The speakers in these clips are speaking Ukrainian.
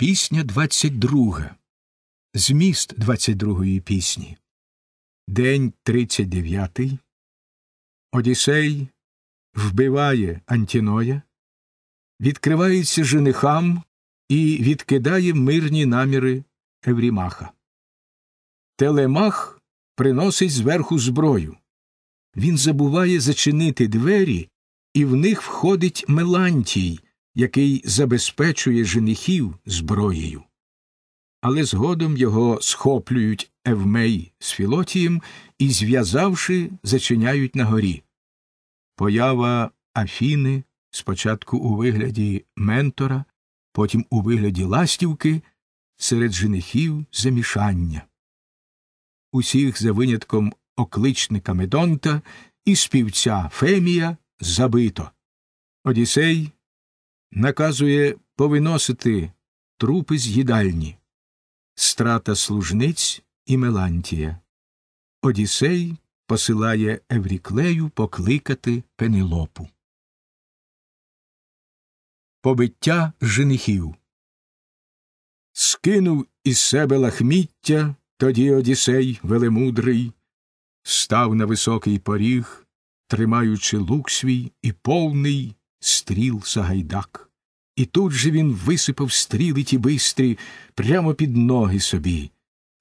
Пісня 22, зміст 22-ї пісні. День 39. Одіссей вбиває Антіноя, відкривається женихам і відкидає мирні наміри Еврімаха. Телемах приносить зверху зброю. Він забуває зачинити двері, і в них входить Мелантій який забезпечує женихів зброєю. Але згодом його схоплюють Евмей з Філотієм і, зв'язавши, зачиняють на горі. Поява Афіни спочатку у вигляді ментора, потім у вигляді ластівки, серед женихів замішання. Усіх за винятком окличника Медонта і співця Фемія забито. Одіссей наказує повиносити трупи з їдальні страта служниць і Мелантія. Одіссей посилає Евріклею покликати пенелопу. Побиття женихів. Скинув із себе лахміття тоді Одіссей велемудрий, став на високий поріг, тримаючи лук свій і повний стріл Сагайдак. І тут же він висипав стріли ті бистрі прямо під ноги собі,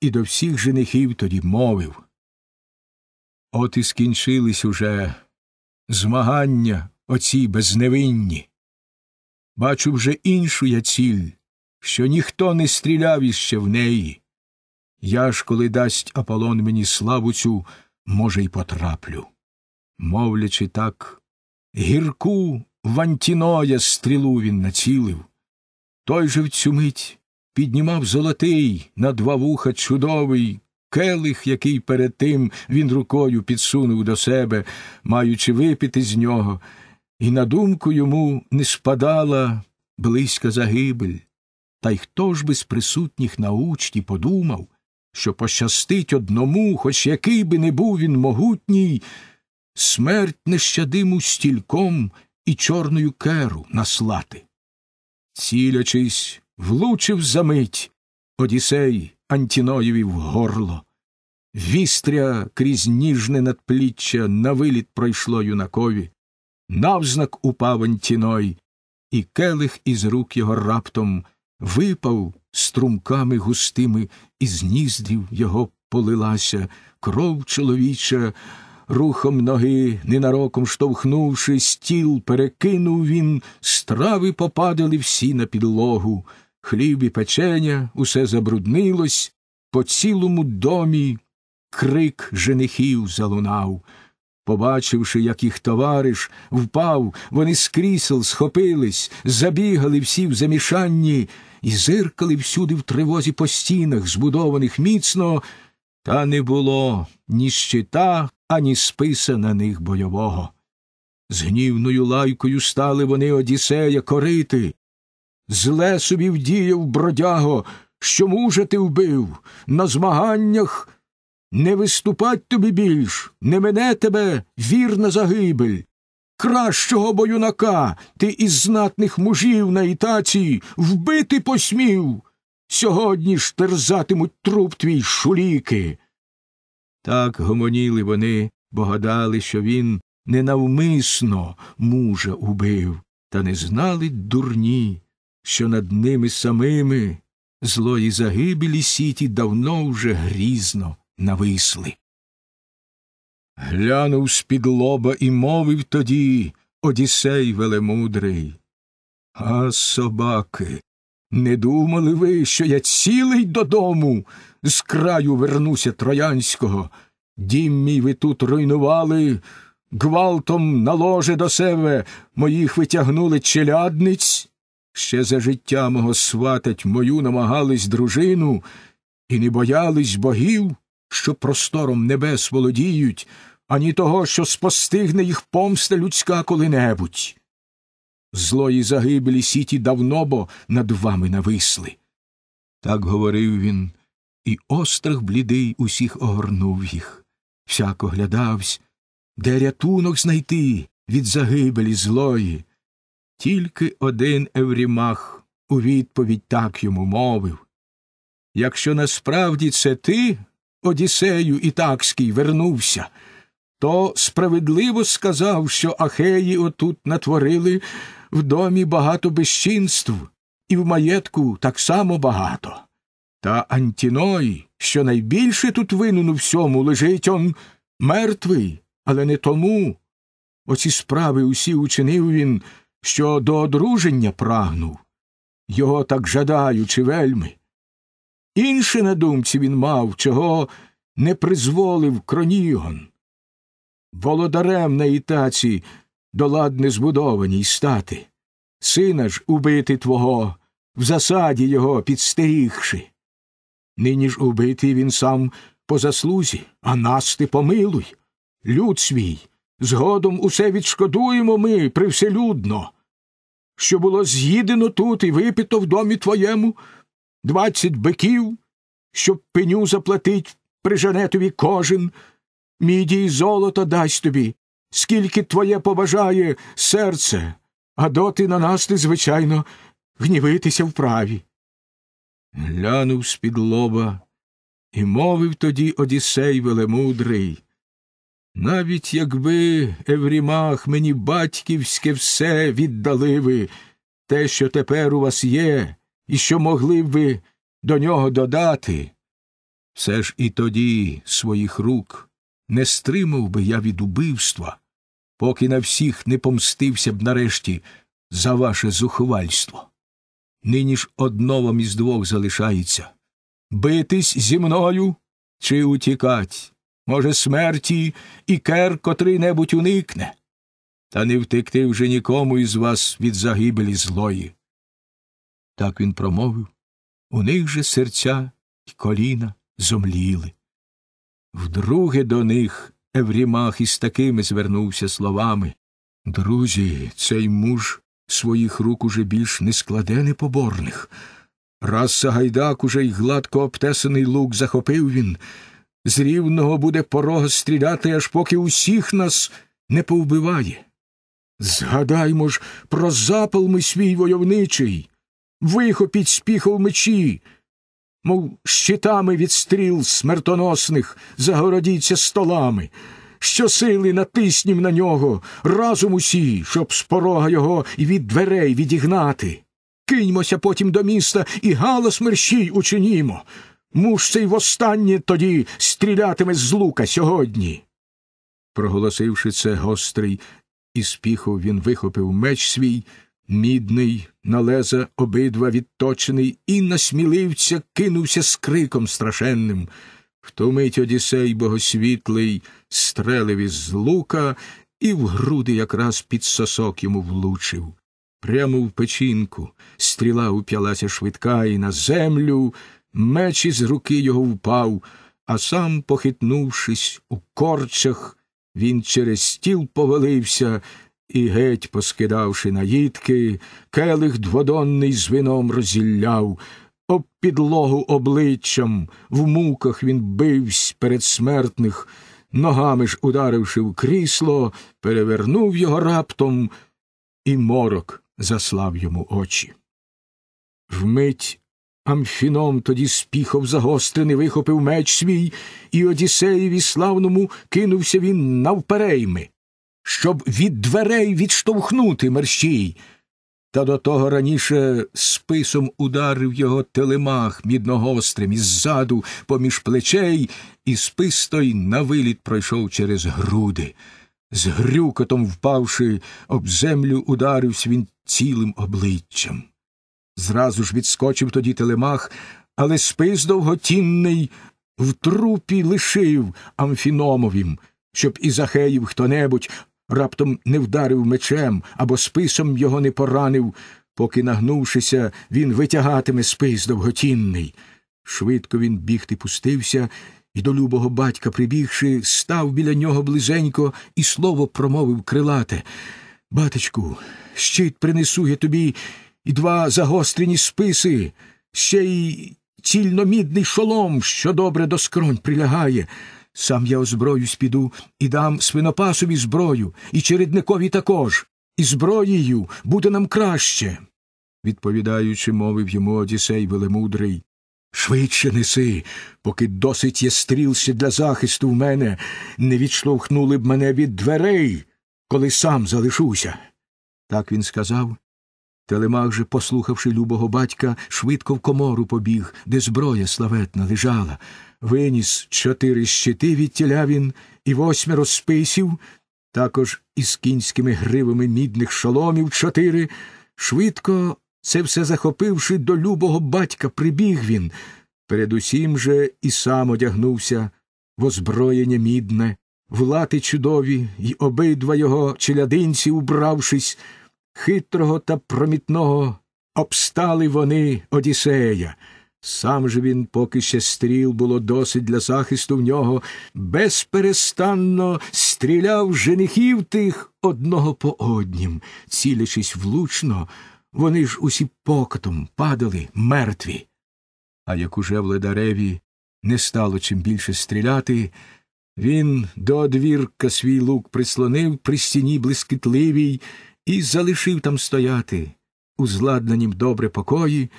і до всіх женихів тоді мовив. От і скінчились уже змагання оці безневинні. Бачу вже іншу я ціль, що ніхто не стріляв іще в неї. Я ж, коли дасть Аполлон мені славу цю, може, й потраплю. Мовлячи так, гірку Вантіноя стрілу він націлив. Той же в цю мить піднімав золотий на два вуха чудовий келих, який перед тим він рукою підсунув до себе, маючи випити з нього, і на думку йому не спадала близька загибель. Та й хто ж би з присутніх на учті подумав, що пощастить одному, хоч який би не був він могутній, смерть нещадиму стільком і чорною керу наслати. Цілячись, влучив за мить Одісей Антіноєві в горло. Вістря крізь ніжне надпліччя на виліт пройшло юнакові, навзнак упав Антіной, і келих із рук його раптом випав струмками густими, із ніздрів його полилася кров чоловіча рухом ноги, ненароком штовхнувши стіл, перекинув він, страви попадали всі на підлогу. Хліб і печеня, усе забруднилось, по цілому домі крик женихів залунав. Побачивши, як їх товариш впав, вони з крісел схопились, забігали всі в замішанні і зиркали всюди в тривозі по стінах, збудованих міцно, та не було ні щита, ані списа на них бойового. З гнівною лайкою стали вони Одіссея корити. Зле собі вдіяв бродяго, що мужа ти вбив, на змаганнях не виступать тобі більш, не мене тебе вірна загибель. Кращого боюнака ти із знатних мужів на ітації вбити посмів. Сьогодні ж терзатимуть труп твій шуліки. Так гомоніли вони, бо гадали, що він ненавмисно мужа убив, та не знали дурні, що над ними самими злої загибелі сіті давно вже грізно нависли. Глянув з під лоба і мовив тоді Одісей велемудрий. А собаки, не думали ви, що я цілий додому з краю вернуся троянського. Дім мій ви тут руйнували, гвалтом на ложе до себе моїх витягнули челядниць, ще за життя мого сватать мою намагались дружину, і не боялись богів, що простором небес володіють, ані того, що спостигне їх помста людська коли-небудь злої загибелі сіті давно бо над вами нависли. Так говорив він, і острах блідий усіх огорнув їх. Всяк оглядавсь, де рятунок знайти від загибелі злої. Тільки один Еврімах у відповідь так йому мовив Якщо насправді це ти, Одіссею Ітакський, вернувся то справедливо сказав, що ахеї отут натворили в домі багато безчинств, і в маєтку так само багато. Та Антіной, що найбільше тут винен у всьому, лежить он мертвий, але не тому. Оці справи усі учинив він, що до одруження прагнув, його так жадаючи вельми. Інше на думці він мав, чого не призволив кронігон володарем на ітаці доладне збудованій стати, сина ж убити твого, в засаді його підстерігши. Нині ж убитий він сам по заслузі, а нас ти помилуй. Люд свій, згодом усе відшкодуємо ми привселюдно. Що було з'їдено тут і випито в домі твоєму двадцять биків, щоб пеню заплатить прижанетові кожен мідій золото дасть тобі, скільки твоє поважає, серце, а доти на нас ти, звичайно, гнівитися вправі. Глянув з під лоба і мовив тоді Одіссей велемудрий. Навіть якби Еврімах мені батьківське все віддали ви, те, що тепер у вас є, і що могли б ви до нього додати, все ж і тоді своїх рук не стримав би я від убивства, поки на всіх не помстився б нарешті за ваше зухвальство. Нині ж одно вам із двох залишається битись зі мною чи утікать. Може, смерті і кер котрий небудь уникне, та не втекти вже нікому із вас від загибелі злої. Так він промовив. У них же серця й коліна зомліли. Вдруге до них Еврімах із такими звернувся словами Друзі, цей муж своїх рук уже більш не складе непоборних. Раз Сагайдак уже й гладко обтесаний лук захопив він, з рівного буде порога стріляти, аж поки усіх нас не повбиває. Згадаймо ж про запал ми свій войовничий, вихопіть спіхов мечі мов щитами від стріл смертоносних, загородіться столами. Щосили натиснім на нього, разом усі, щоб з порога його і від дверей відігнати. Киньмося потім до міста і галас мерщій учинімо. Муж цей востаннє тоді стрілятиме з лука сьогодні. Проголосивши це гострий, і спіху він вихопив меч свій. Мідний на леза обидва відточений, і насмілився, кинувся з криком страшенним. В ту мить Одіссей богосвітлий стрелив із лука і в груди якраз під сосок йому влучив. Прямо в печінку стріла уп'ялася швидка, і на землю меч із руки його впав, а сам, похитнувшись у корчах, він через стіл повалився. І геть, поскидавши наїдки, келих дводонний з вином розілляв, об підлогу обличчям, в муках він бивсь перед смертних, ногами ж, ударивши в крісло, перевернув його раптом, і морок заслав йому очі. Вмить Амфіном тоді спіхов загострений вихопив меч свій, і Одіссеєві славному кинувся він навперейми щоб від дверей відштовхнути мерщій. Та до того раніше списом ударив його телемах мідногострим іззаду поміж плечей, і спис той на виліт пройшов через груди. З грюкотом впавши, об землю ударився він цілим обличчям. Зразу ж відскочив тоді телемах, але спис довготінний в трупі лишив амфіномовім, щоб і захеїв хто небудь, раптом не вдарив мечем або списом його не поранив, поки, нагнувшися, він витягатиме спис довготінний. Швидко він бігти пустився і до любого батька, прибігши, став біля нього близенько і слово промовив крилате. Батечку, щит принесу я тобі і два загострені списи, ще й цільномідний шолом, що добре до скронь прилягає. Сам я озброюсь піду і дам свинопасові зброю, і чередникові також, і зброєю буде нам краще. Відповідаючи, мовив йому Одісей велемудрий. Швидше неси, поки досить є стрілся для захисту в мене, не відштовхнули б мене від дверей, коли сам залишуся. Так він сказав. Телемах же, послухавши любого батька, швидко в комору побіг, де зброя славетна лежала виніс чотири щити від тіля він і восьмеро списів, також із кінськими гривами мідних шоломів чотири. Швидко це все захопивши до любого батька, прибіг він. Передусім же і сам одягнувся в озброєння мідне, в лати чудові, й обидва його челядинці, убравшись, хитрого та промітного, обстали вони Одіссея. Сам же він, поки ще стріл було досить для захисту в нього, безперестанно стріляв женихів тих одного по однім, цілячись влучно, вони ж усі покотом падали мертві. А як уже в ледареві не стало чим більше стріляти, він до одвірка свій лук прислонив при стіні блискітливій і залишив там стояти, у зладнанім добре покої,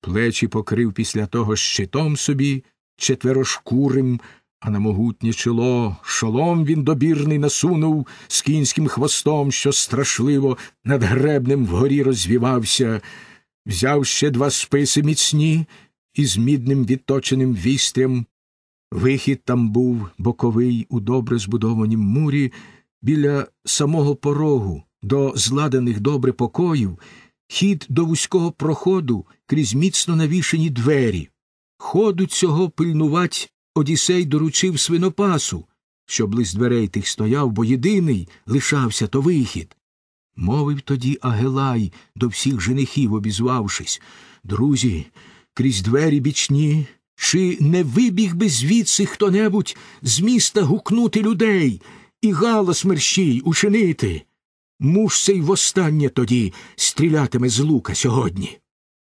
плечі покрив після того щитом собі четверошкурим, а на могутнє чоло шолом він добірний насунув з кінським хвостом, що страшливо над гребнем вгорі розвівався, взяв ще два списи міцні із мідним відточеним вістрям. Вихід там був боковий у добре збудованім мурі, біля самого порогу до зладених добре покоїв, хід до вузького проходу крізь міцно навішені двері. Ходу цього пильнувать одісей, доручив свинопасу, що близь дверей тих стояв, бо єдиний лишався то вихід. Мовив тоді Агелай, до всіх женихів, обізвавшись Друзі, крізь двері бічні, чи не вибіг би звідси хто небудь з міста гукнути людей і галас мерщій учинити? Муж й востаннє тоді стрілятиме з лука сьогодні.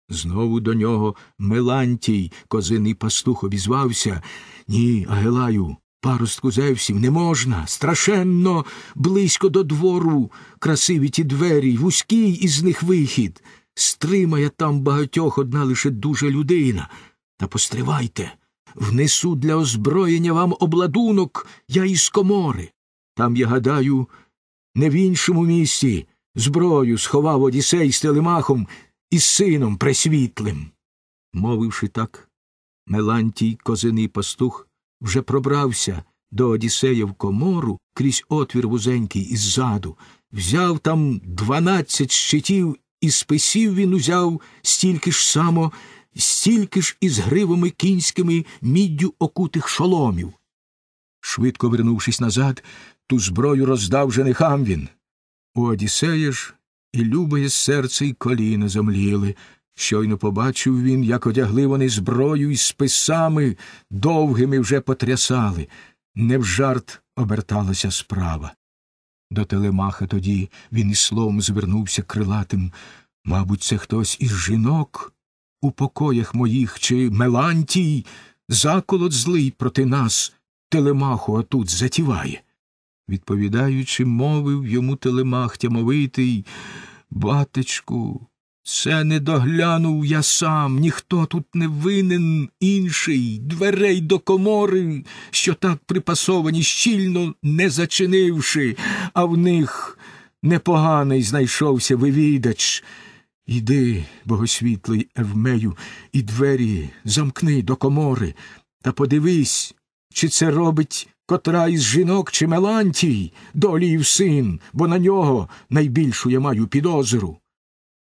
Знову до нього Мелантій, козиний пастух, обізвався Ні, Агелаю, паростку зевсів не можна. Страшенно близько до двору красиві ті двері, вузький із них вихід. Стримає там багатьох одна лише дуже людина. Та постривайте, внесу для озброєння вам обладунок я із комори. Там, я гадаю, не в іншому місці зброю сховав Одісей з телемахом і з сином пресвітлим. Мовивши так, Мелантій козиний пастух вже пробрався до Одісея в комору крізь отвір вузенький іззаду, взяв там дванадцять щитів, і списів він узяв стільки ж само, стільки ж із гривами кінськими міддю окутих шоломів. Швидко вернувшись назад, ту зброю роздав женихам він. У Одіссея ж і любоє серце і коліна замліли. Щойно побачив він, як одягли вони зброю і списами довгими вже потрясали, не в жарт оберталася справа. До телемаха тоді він і словом звернувся крилатим. Мабуть, це хтось із жінок у покоях моїх чи Мелантій заколот злий проти нас телемаху отут затіває відповідаючи, мовив йому телемах тямовитий Батечку, це не доглянув я сам, ніхто тут не винен інший, дверей до комори, що так припасовані, щільно не зачинивши, а в них непоганий знайшовся вивідач. Іди, богосвітлий Евмею, і двері замкни до комори, та подивись, чи це робить котра із жінок чи Мелантій, доліїв син, бо на нього найбільшу я маю підозру.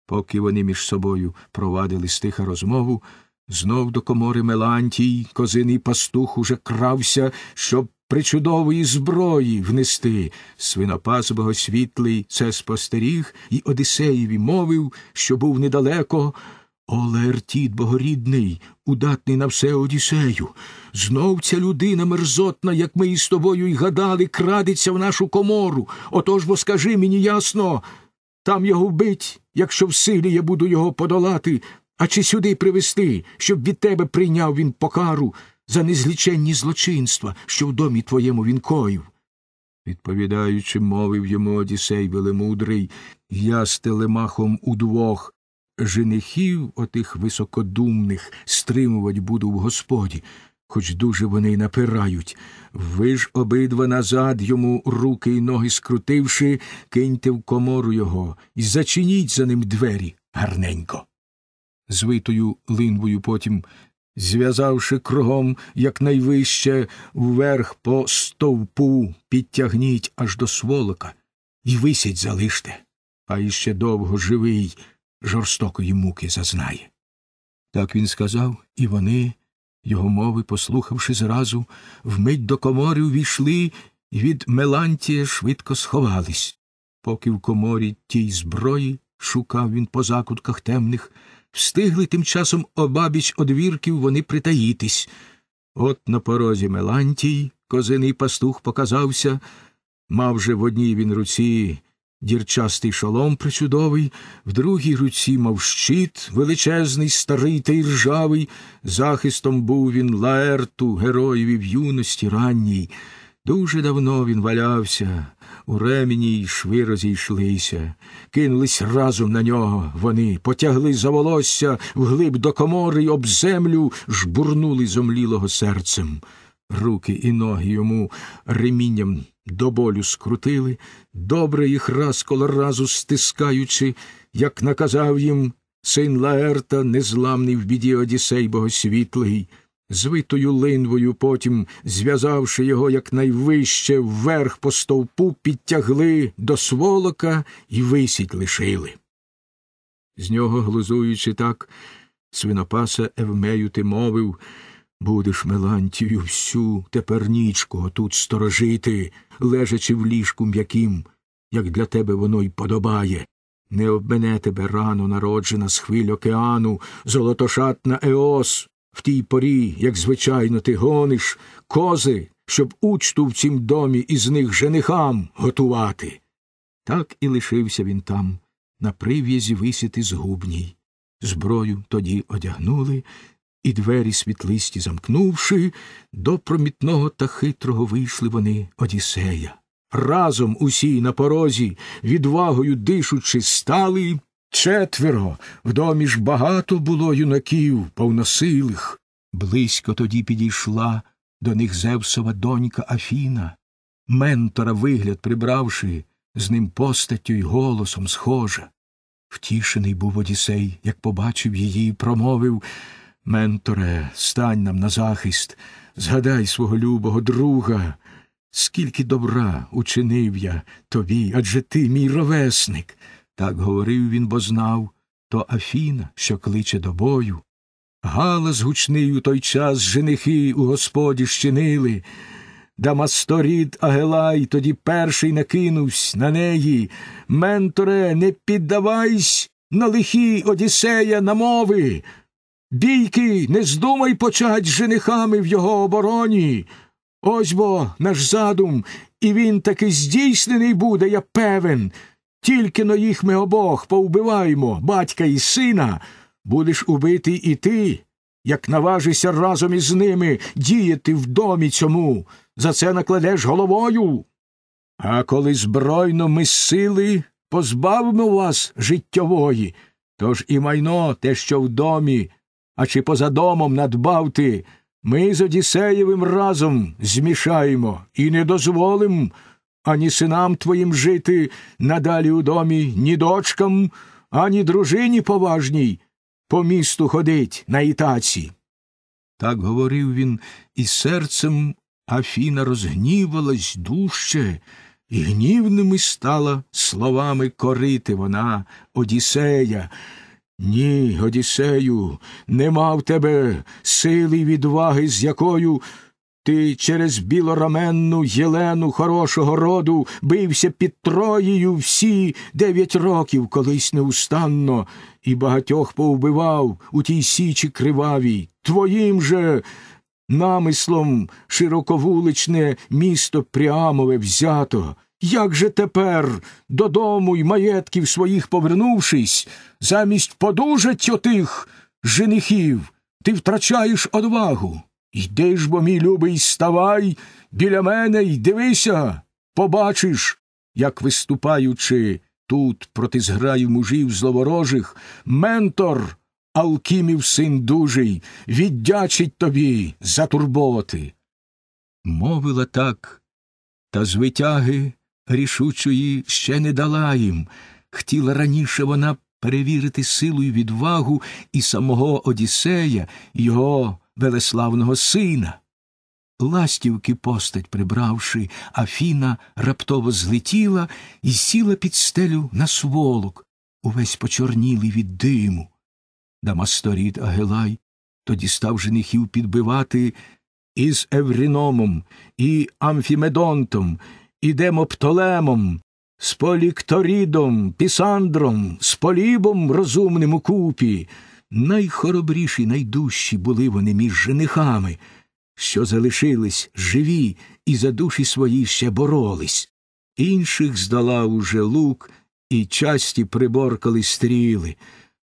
Поки вони між собою провадили стиха розмову, знов до комори Мелантій, козиний пастух уже крався, щоб причудової зброї внести. Свинопас богосвітлий це спостеріг, і Одисеєві мовив, що був недалеко. О, Леертід богорідний, удатний на все Одісею. знов ця людина мерзотна, як ми із тобою й гадали, крадеться в нашу комору. Отож бо скажи мені ясно там його вбить, якщо в силі я буду його подолати, а чи сюди привезти, щоб від тебе прийняв він покару за незліченні злочинства, що в домі твоєму він коїв. Відповідаючи, мовив йому Одісей Велемудрий, я з телемахом удвох женихів отих високодумних стримувати буду в господі, хоч дуже вони й напирають. Ви ж обидва назад йому руки й ноги скрутивши, киньте в комору його і зачиніть за ним двері гарненько. Звитою линвою потім, зв'язавши кругом якнайвище вверх по стовпу, підтягніть аж до сволока і висять залиште. А іще довго живий жорстокої муки зазнає. Так він сказав, і вони, його мови, послухавши зразу, вмить до комори увійшли і від Мелантія швидко сховались, поки в коморі тій зброї шукав він по закутках темних, встигли тим часом обабіч одвірків вони притаїтись. От на порозі Мелантій, козиний пастух показався, мав же в одній він руці Дірчастий шолом причудовий, в другій руці мав щит, величезний, старий та й ржавий, захистом був він лаерту, героєві в юності ранній. Дуже давно він валявся, у ремені й шви розійшлися, кинулись разом на нього вони, потягли за волосся вглиб до комори й об землю жбурнули зомлілого серцем. Руки і ноги йому ремінням до болю скрутили, добре їх раз коло разу стискаючи, як наказав їм син Лаерта, незламний в біді Одісей богосвітлий, звитою линвою потім, зв'язавши його якнайвище вверх по стовпу, підтягли до сволока і висіть лишили. З нього, глузуючи так, свинопаса Евмею ти мовив Будеш, Мелантію, всю тепер нічку тут сторожити лежачи в ліжку м'яким, як для тебе воно й подобає. Не обмене тебе рано народжена з хвиль океану, золотошатна Еос, в тій порі, як звичайно, ти гониш, кози, щоб учту в цім домі із них женихам готувати. Так і лишився він там, на прив'язі висіти згубній. Зброю тоді одягнули, і двері світлисті замкнувши, до промітного та хитрого вийшли вони Одіссея. Разом усі на порозі, відвагою дишучи, стали четверо. В домі ж багато було юнаків, повносилих. Близько тоді підійшла до них Зевсова донька Афіна. Ментора вигляд прибравши, з ним постаттю й голосом схожа. Втішений був Одісей, як побачив її, промовив Менторе, стань нам на захист, згадай свого любого друга, скільки добра учинив я тобі, адже ти мій ровесник. Так говорив він, бо знав то Афіна, що кличе до бою. Галас гучний у той час женихи у господі щинили. Дамасторід Агелай тоді перший накинувсь на неї. Менторе, не піддавайсь на лихі Одіссея мови. Бійки, не здумай почать женихами в його обороні. Ось бо наш задум, і він таки здійснений буде, я певен. Тільки на їх ми обох повбиваємо, батька і сина. Будеш убитий і ти, як наважишся разом із ними діяти в домі цьому. За це накладеш головою. А коли збройно ми сили позбавимо вас життєвої, тож і майно те, що в домі, а чи поза домом надбав ти, ми з Одіссеєвим разом змішаємо і не дозволим ані синам твоїм жити надалі у домі, ні дочкам, ані дружині поважній по місту ходить на ітаці. Так говорив він і серцем Афіна розгнівалась дужче, і гнівними стала словами корити вона Одіссея. Ні, Одіссею, нема в тебе сили й відваги, з якою ти через білораменну Єлену хорошого роду бився під Троєю всі дев'ять років колись неустанно, і багатьох повбивав у тій січі кривавій. Твоїм же намислом широковуличне місто Пріамове взято. Як же тепер, додому й маєтків своїх повернувшись, замість подужать отих женихів, ти втрачаєш одвагу. Йди ж бо, мій любий, ставай біля мене й дивися, побачиш, як виступаючи тут проти зграю мужів зловорожих, ментор Алкімів син дужий, віддячить тобі за турботи. Мовила так, та звитяги рішучої ще не дала їм. Хотіла раніше вона перевірити силу і відвагу і самого Одіссея, його велеславного сина. Ластівки постать прибравши, Афіна раптово злетіла і сіла під стелю на сволок, увесь почорнілий від диму. Дамасторіт Агелай тоді став женихів підбивати із Евріномом, і Амфімедонтом, ідемо птолемом, з полікторідом, пісандром, з полібом розумним у купі. Найхоробріші, найдужчі були вони між женихами, що залишились живі і за душі свої ще боролись. Інших здала уже лук, і часті приборкали стріли.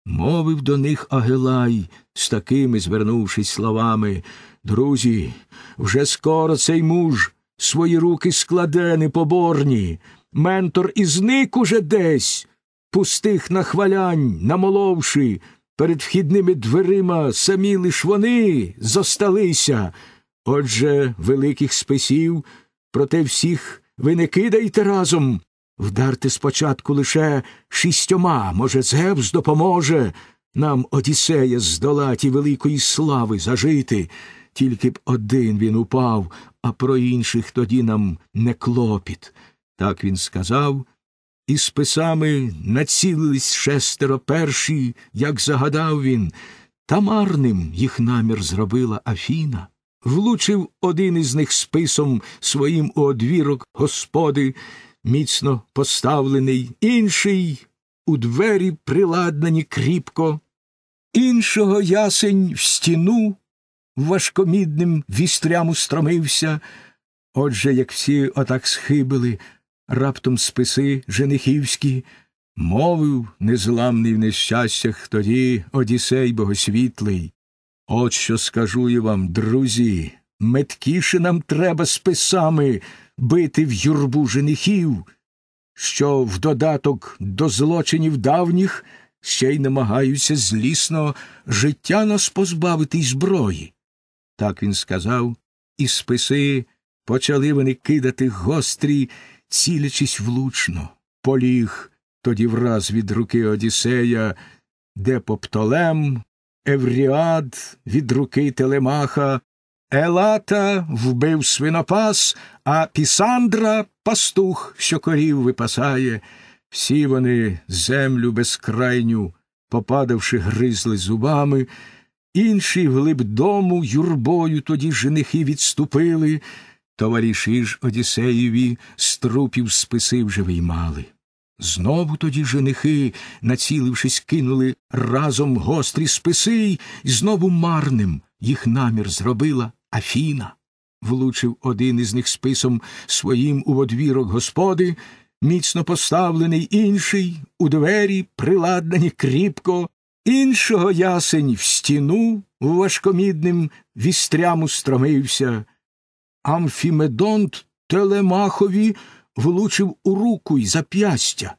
Мовив до них Агелай, з такими звернувшись словами Друзі, вже скоро цей муж свої руки складе непоборні, ментор і зник уже десь, пустих нахвалянь, намоловши, перед вхідними дверима самі лиш вони зосталися. Отже, великих списів, проте всіх ви не кидайте разом. Вдарте спочатку лише шістьома, може, Зевс допоможе нам Одіссея здолати великої слави зажити. Тільки б один він упав, а про інших тоді нам не клопіт. Так він сказав, і з писами націлились шестеро перші, як загадав він, та марним їх намір зробила Афіна. Влучив один із них списом своїм у одвірок господи, міцно поставлений, інший у двері приладнані кріпко, іншого ясень в стіну важкомідним вістрям устромився. Отже, як всі отак схибили раптом списи женихівські, мовив незламний в нещастях тоді Одісей Богосвітлий. От що скажу я вам, друзі, меткіше нам треба списами бити в юрбу женихів, що в додаток до злочинів давніх ще й намагаються злісно життя нас позбавити зброї. Так він сказав, і списи почали вони кидати гострі, цілячись влучно. Поліг тоді враз від руки Одіссея, де поптолем, Евріад від руки Телемаха, Елата вбив свинопас, а Пісандра пастух, що корів випасає. Всі вони землю безкрайню, попадавши, гризли зубами інші глиб дому юрбою тоді женихи відступили, товариші ж Одіссеєві з трупів списи вже виймали. Знову тоді женихи, націлившись, кинули разом гострі списи, і знову марним їх намір зробила Афіна. Влучив один із них списом своїм у одвірок господи, міцно поставлений інший, у двері, приладнані кріпко, Іншого ясень в стіну важкомідним вістрям устромився. Амфімедонт Телемахові влучив у руку й зап'ястя.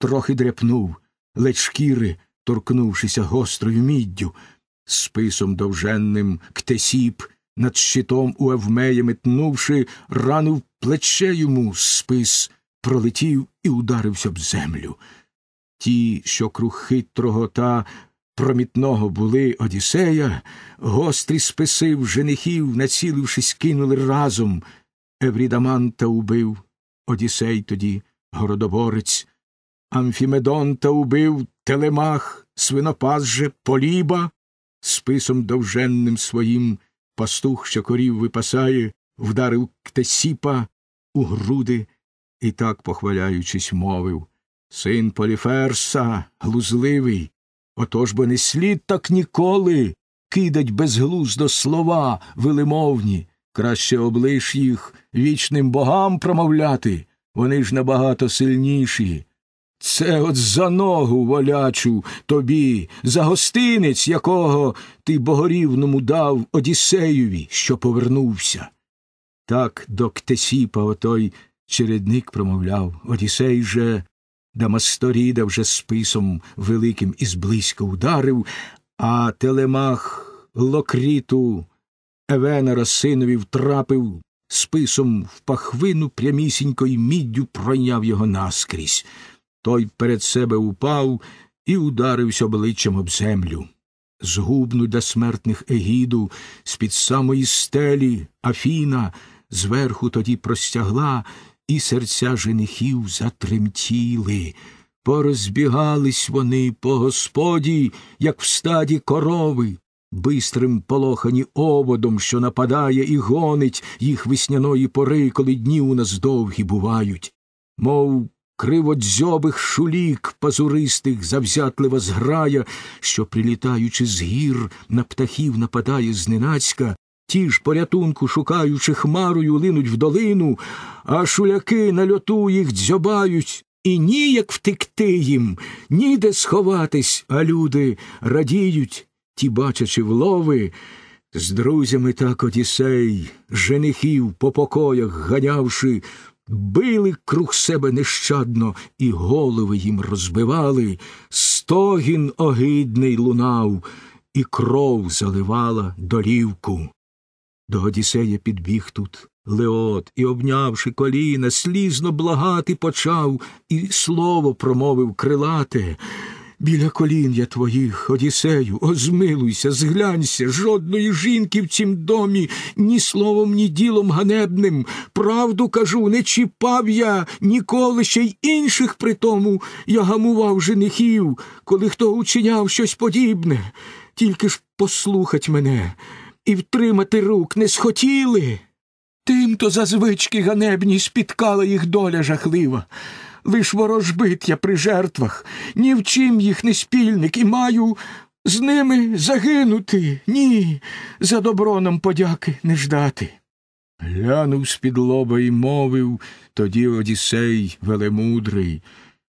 Трохи дряпнув, ледь шкіри, торкнувшися гострою міддю, списом довженним ктесіп, над щитом у Евмея метнувши, ранив плече йому спис, пролетів і ударився б землю ті, що круг хитрого та промітного були Одіссея, гострі списи в женихів, націлившись, кинули разом. Еврідаманта убив Одіссей тоді, городоборець, Амфімедонта убив Телемах, свинопас же Поліба, списом довженним своїм пастух, що корів випасає, вдарив ктесіпа у груди і так, похваляючись, мовив Син Поліферса, глузливий, отож бо не слід так ніколи кидать безглуздо слова вилимовні, краще облиш їх вічним богам промовляти, вони ж набагато сильніші. Це от за ногу волячу тобі, за гостинець, якого ти богорівному дав Одіссеєві, що повернувся. Так до Ктесіпа отой чередник промовляв Одісей же Дамасторіда вже списом великим і зблизько ударив, а телемах локріту Евенера синові втрапив, списом в пахвину прямісінько й міддю пройняв його наскрізь. Той перед себе упав і ударився обличчям об землю. Згубну для смертних Егіду з під самої стелі Афіна зверху тоді простягла і серця женихів затремтіли, порозбігались вони по господі, як в стаді корови, бистрим полохані оводом, що нападає і гонить їх весняної пори, коли дні у нас довгі бувають, мов криводзьобих шулік пазуристих завзятлива зграя, що, прилітаючи з гір, на птахів нападає зненацька, Ті ж порятунку, шукаючи хмарою, линуть в долину, а шуляки на льоту їх дзьобають, і ніяк втекти їм, ніде сховатись, а люди радіють, ті, бачачи влови, з друзями так одісей, женихів по покоях ганявши, били круг себе нещадно і голови їм розбивали, стогін огидний лунав, і кров заливала долівку. До Одіссея підбіг тут Леот і, обнявши коліна, слізно благати почав, і слово промовив крилате. Біля колін я твоїх, Одіссею, озмилуйся, зглянься, жодної жінки в цім домі, ні словом, ні ділом ганебним. Правду кажу, не чіпав я ніколи ще й інших при тому я гамував женихів, коли хто учиняв щось подібне. Тільки ж послухать мене і втримати рук не схотіли. Тим то зазвички ганебні спіткала їх доля жахлива. Лиш ворожбит я при жертвах, ні в чим їх не спільник, і маю з ними загинути, ні, за добро нам подяки не ждати. Глянув з під лоба і мовив тоді Одіссей велемудрий.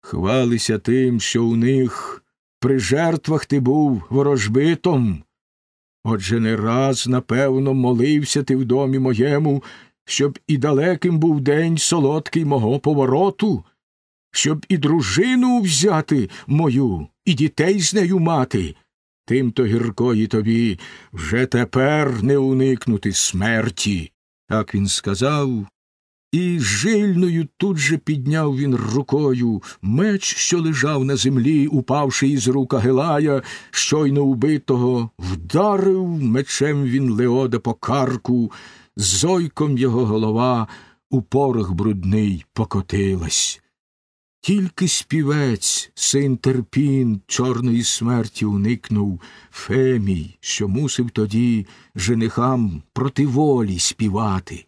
Хвалися тим, що у них при жертвах ти був ворожбитом, Отже, не раз, напевно, молився ти в домі моєму, щоб і далеким був день солодкий мого повороту, щоб і дружину взяти мою, і дітей з нею мати. Тим то гіркої тобі вже тепер не уникнути смерті. Так він сказав і жильною тут же підняв він рукою меч, що лежав на землі, упавши із рука Гелая, щойно убитого, вдарив мечем він Леода по карку, зойком його голова у порох брудний покотилась. Тільки співець, син терпін, чорної смерті уникнув Фемій, що мусив тоді женихам проти волі співати.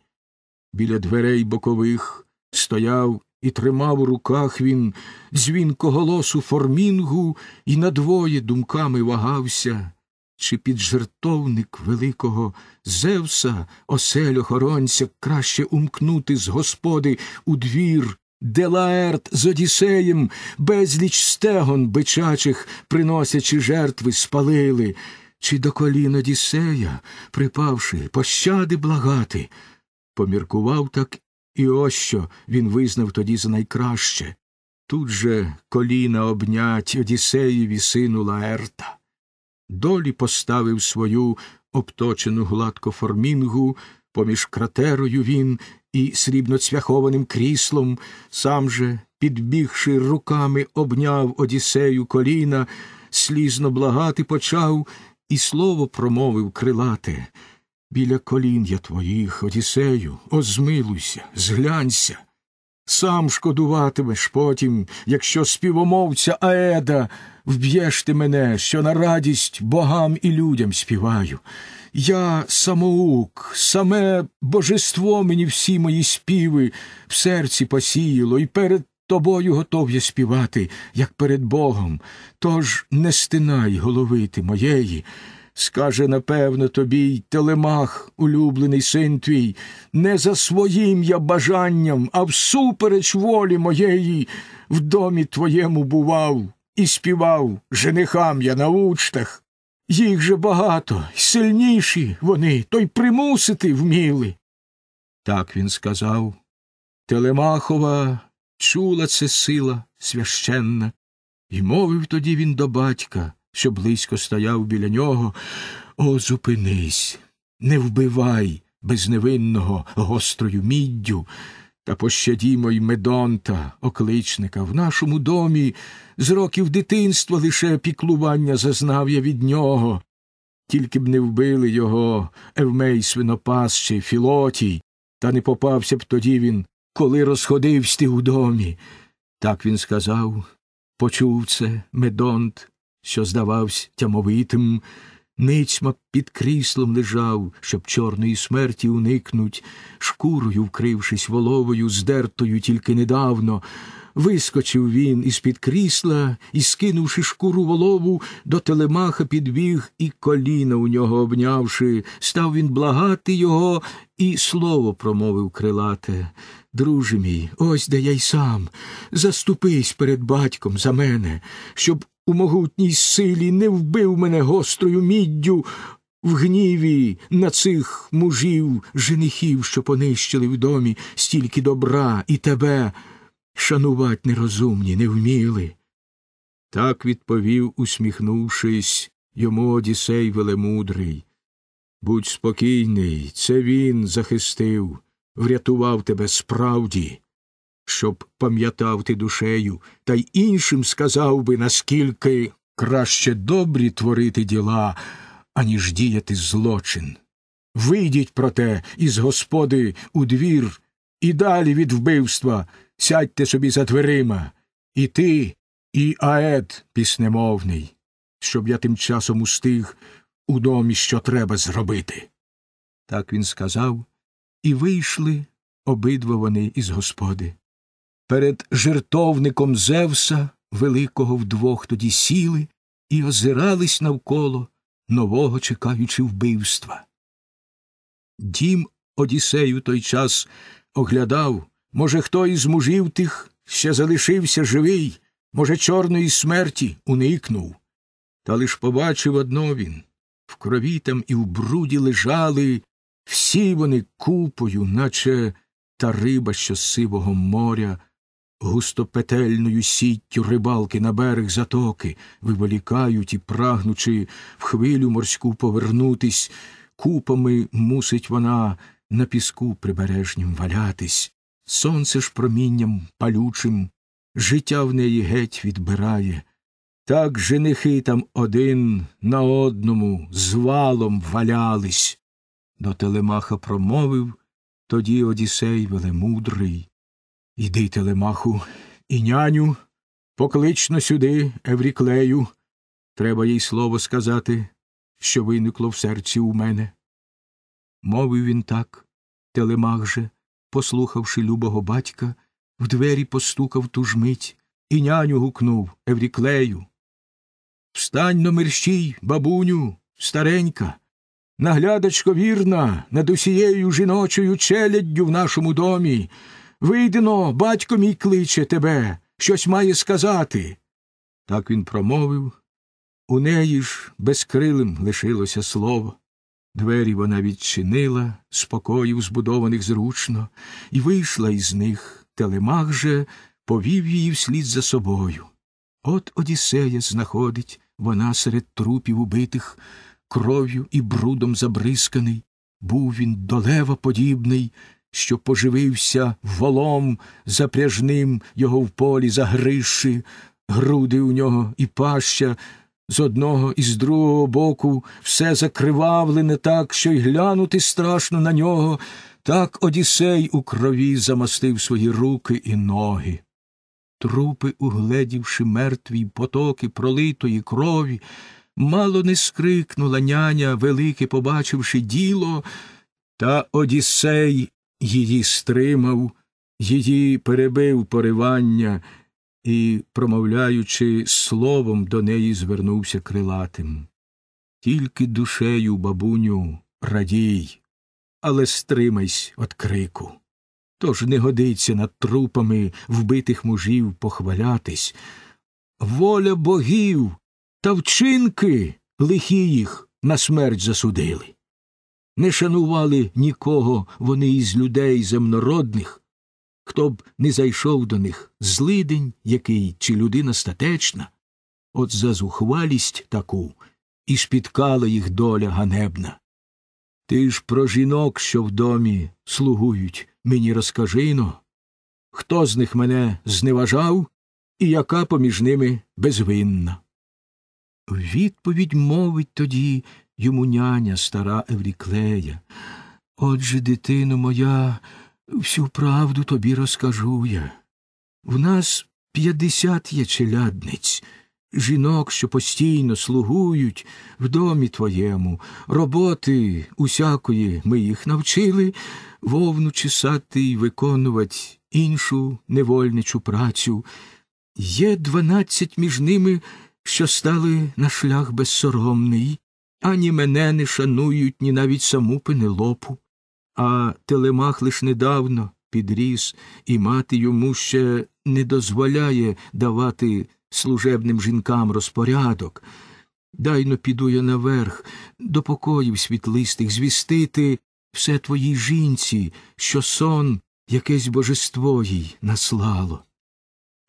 Біля дверей бокових стояв і тримав у руках він дзвінко голосу формінгу і надвоє думками вагався, чи під жертовник великого Зевса, осель охоронця, краще умкнути з господи у двір, де з Одіссеєм безліч стегон бичачих, приносячи жертви, спалили, чи до колін Одіссея, припавши, пощади благати. Поміркував так, і ось що він визнав тоді за найкраще тут же коліна обнять Одіссеєві сину Лаерта. Долі поставив свою обточену гладко формінгу, поміж кратерою він і срібноцвяхованим кріслом, сам же, підбігши руками, обняв Одіссею коліна, слізно благати почав, і слово промовив крилате. Біля колін я твоїх, одісею, озмилуйся, зглянься. Сам шкодуватимеш потім, якщо співомовця Аеда вб'єш ти мене, що на радість богам і людям співаю. Я самоук, саме божество мені всі мої співи в серці посіяло, і перед тобою готов я співати, як перед Богом. Тож не стинай голови ти моєї скаже, напевно, тобі й телемах, улюблений син твій, не за своїм я бажанням, а всупереч волі моєї в домі твоєму бував і співав женихам я на учтах. Їх же багато, й сильніші вони, то й примусити вміли. Так він сказав. Телемахова чула це сила священна, і мовив тоді він до батька що близько стояв біля нього. О, зупинись, не вбивай безневинного гострою міддю, та пощадімо й Медонта, окличника, в нашому домі з років дитинства лише піклування зазнав я від нього. Тільки б не вбили його Евмей свинопас чи Філотій, та не попався б тоді він, коли розходивсь ти у домі. Так він сказав, почув це Медонт, що здавався тямовитим, ницьма під кріслом лежав, щоб чорної смерті уникнуть, шкурою вкрившись воловою, здертою тільки недавно. Вискочив він із під крісла і, скинувши шкуру волову, до телемаха підбіг і коліна у нього обнявши, став він благати його і слово промовив крилате. Друже мій, ось де я й сам. Заступись перед батьком за мене, щоб у могутній силі не вбив мене гострою міддю в гніві на цих мужів, женихів, що понищили в домі стільки добра і тебе шанувати нерозумні не вміли. Так відповів, усміхнувшись, йому Одісей Велемудрий. Будь спокійний, це він захистив врятував тебе справді, щоб пам'ятав ти душею, та й іншим сказав би, наскільки краще добрі творити діла, аніж діяти злочин. Вийдіть, проте, із господи у двір, і далі від вбивства сядьте собі за дверима, і ти, і аед піснемовний, щоб я тим часом устиг у домі, що треба зробити. Так він сказав і вийшли обидва вони із господи. Перед жертовником Зевса, великого вдвох тоді сіли і озирались навколо, нового чекаючи вбивства. Дім Одіссею той час оглядав може, хто із мужів тих ще залишився живий, може, чорної смерті уникнув. Та лиш побачив одно він в крові там і в бруді лежали всі вони купою, наче та риба що сивого моря, густопетельною сіттю рибалки на берег затоки, виволікають і, прагнучи в хвилю морську повернутись, купами мусить вона на піску прибережнім валятись, сонце ж промінням палючим, життя в неї геть відбирає. Так женихи там один на одному з валом валялись, до Телемаха промовив тоді одісей велемудрий. Іди, Телемаху, і няню, поклично сюди, Евріклею. Треба їй слово сказати, що виникло в серці у мене. Мовив він так. Телемах же, послухавши любого батька, в двері постукав ту ж мить і няню гукнув Евріклею. Встань номерщій, бабуню, старенька наглядачко вірна над усією жіночою челяддю в нашому домі. Вийдено, батько мій кличе тебе, щось має сказати. Так він промовив. У неї ж безкрилим лишилося слово. Двері вона відчинила, з збудованих зручно, і вийшла із них. Телемах же повів її вслід за собою. От Одіссея знаходить вона серед трупів убитих кров'ю і брудом забризканий, був він до лева подібний, що поживився волом запряжним його в полі, загриши, груди у нього і паща. З одного і з другого боку все закривавлене так, що й глянути страшно на нього, так одісей у крові замастив свої руки і ноги. Трупи, угледівши мертві потоки пролитої крові, мало не скрикнула няня, велике побачивши діло, та Одіссей її стримав, її перебив поривання і, промовляючи словом, до неї звернувся крилатим. Тільки душею, бабуню, радій, але стримайсь от крику. Тож не годиться над трупами вбитих мужів похвалятись. Воля богів та вчинки лихі їх на смерть засудили. Не шанували нікого вони із людей земнородних, хто б не зайшов до них злидень який чи людина статечна, от за зухвалість таку і спіткала їх доля ганебна. Ти ж про жінок, що в домі слугують, мені розкажи но, хто з них мене зневажав і яка поміж ними безвинна відповідь мовить тоді йому няня стара Евріклея. Отже, дитино моя, всю правду тобі розкажу я. В нас п'ятдесят є челядниць, жінок, що постійно слугують в домі твоєму, роботи усякої ми їх навчили, вовну чесати і виконувати іншу невольничу працю. Є дванадцять між ними що стали на шлях безсоромний, ані мене не шанують, ні навіть саму пенелопу, а телемах лиш недавно підріс, і мати йому ще не дозволяє давати служебним жінкам розпорядок. Дайно піду я наверх, до покоїв світлистих звістити все твоїй жінці, що сон якесь божество їй наслало.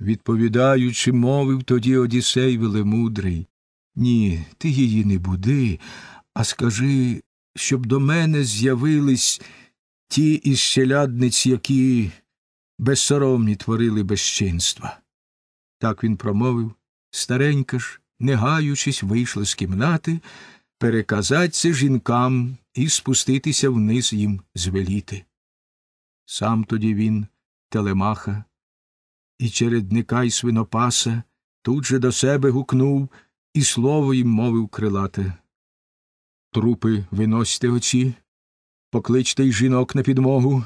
Відповідаючи, мовив тоді Одіссей Велемудрий Ні, ти її не буди, а скажи, щоб до мене з'явились ті із щелядниць, які безсоромні творили безчинства. Так він промовив, старенька ж, не гаючись, вийшла з кімнати, переказаться жінкам і спуститися вниз їм звеліти. Сам тоді він, Телемаха, і чередника, і свинопаса, тут же до себе гукнув і слово їм мовив крилате. Трупи виносьте оці, покличте й жінок на підмогу.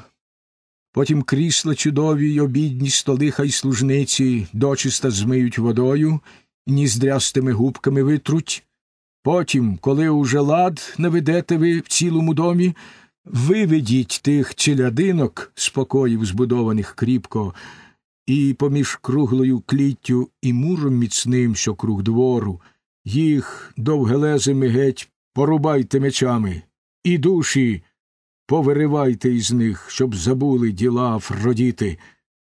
Потім крісла чудові й обідні столиха й служниці дочиста змиють водою, ніздрястими губками витруть. Потім, коли уже лад наведете ви в цілому домі, виведіть тих челядинок спокоїв, збудованих кріпко, і поміж круглою кліттю і муром міцним, що круг двору, їх довгелезими геть порубайте мечами, і душі повиривайте із них, щоб забули діла Афродіти,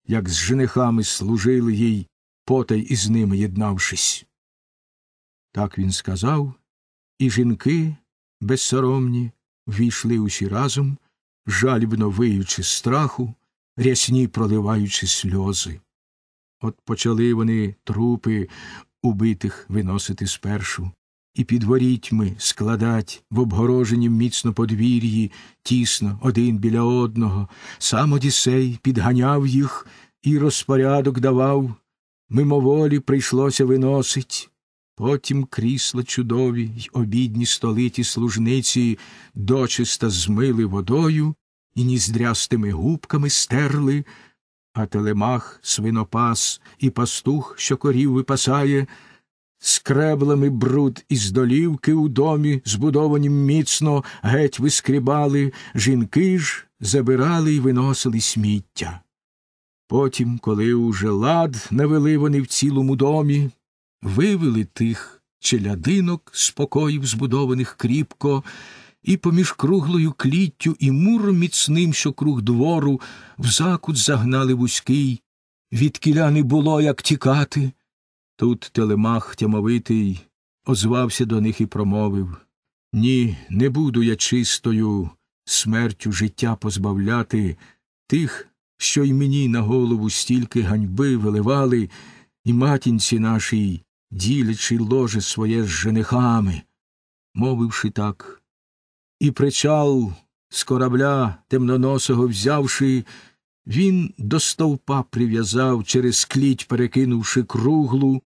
як з женихами служили їй, потай із ними єднавшись. Так він сказав, і жінки безсоромні ввійшли усі разом, жалібно виючи страху рясні проливаючи сльози. От почали вони трупи убитих виносити спершу, і під ворітьми складать в обгороженім міцно подвір'ї, тісно один біля одного. Сам Одіссей підганяв їх і розпорядок давав. Мимоволі прийшлося виносить. Потім крісла чудові й обідні столиті служниці дочиста змили водою і ніздрястими губками стерли, а телемах, свинопас і пастух, що корів випасає, скреблами бруд із долівки у домі, збудованім міцно, геть вискрібали, жінки ж забирали і виносили сміття. Потім, коли уже лад навели вони в цілому домі, вивели тих челядинок з покоїв, збудованих кріпко, і поміж круглою кліттю і муром міцним, що круг двору, в закут загнали вузький, від кіля не було як тікати. Тут телемах тямовитий озвався до них і промовив Ні, не буду я чистою смертю життя позбавляти тих, що й мені на голову стільки ганьби виливали, і матінці нашій, ділячи ложе своє з женихами. Мовивши так, і причал з корабля темноносого взявши, він до стовпа прив'язав, через кліть перекинувши круглу,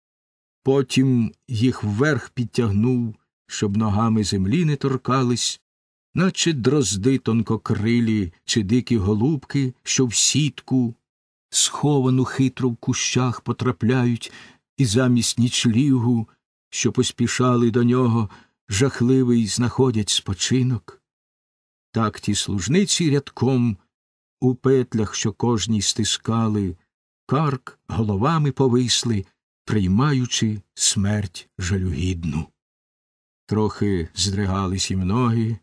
потім їх вверх підтягнув, щоб ногами землі не торкались, наче дрозди тонкокрилі чи дикі голубки, що в сітку, сховану хитро в кущах потрапляють, і замість нічлігу, що поспішали до нього, жахливий знаходять спочинок. Так ті служниці рядком у петлях, що кожній стискали, карк головами повисли, приймаючи смерть жалюгідну. Трохи здригались і ноги,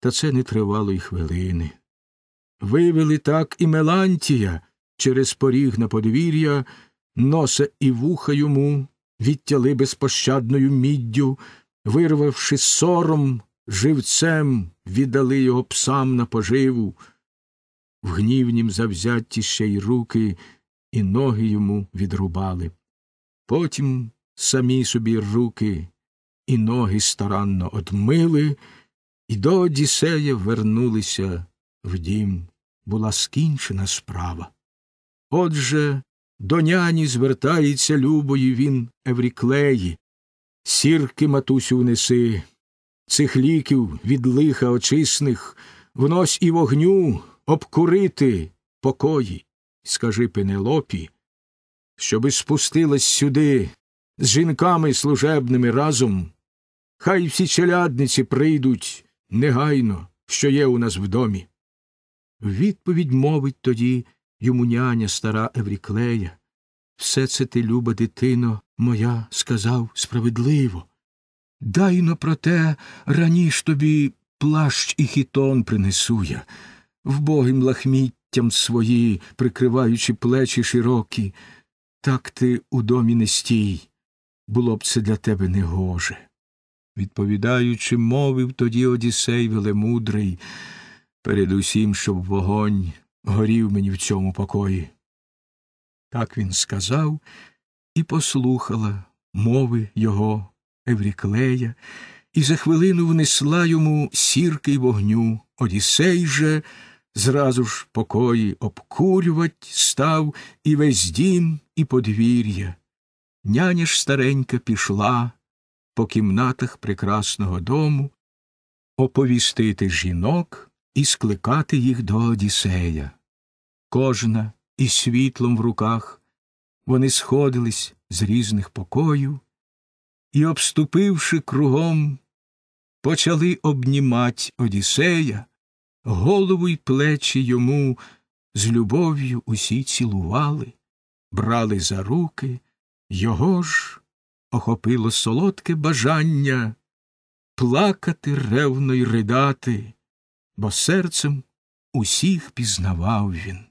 та це не тривало й хвилини. Вивели так і Мелантія через поріг на подвір'я, носа і вуха йому відтяли безпощадною міддю, вирвавши сором, живцем віддали його псам на поживу, в гнівнім завзятті ще й руки і ноги йому відрубали. Потім самі собі руки і ноги старанно одмили, і до Одіссея вернулися в дім. Була скінчена справа. Отже, до няні звертається любої він Евріклеї, Сірки, матусю, неси, цих ліків від лиха очисних, внось і вогню обкурити покої. Скажи пенелопі, щоби спустилась сюди з жінками служебними разом. Хай всі челядниці прийдуть негайно, що є у нас в домі. Відповідь мовить тоді йому няня стара Евріклея, все це ти, люба дитино, моя, сказав справедливо. Дай но те, раніш тобі плащ і хітон принесу я, вбогим лахміттям свої, прикриваючи плечі широкі, так ти у домі не стій, було б це для тебе негоже. Відповідаючи, мовив тоді Одіссей велемудрий, передусім, щоб вогонь горів мені в цьому покої так він сказав, і послухала мови його Евріклея, і за хвилину внесла йому сірки й вогню. Одісей же зразу ж покої обкурювать став і весь дім, і подвір'я. Няня ж старенька пішла по кімнатах прекрасного дому оповістити жінок і скликати їх до Одіссея. Кожна і світлом в руках, вони сходились з різних покоїв і, обступивши кругом, почали обнімать Одіссея, голову й плечі йому з любов'ю усі цілували, брали за руки, його ж охопило солодке бажання плакати ревно й ридати, бо серцем усіх пізнавав він.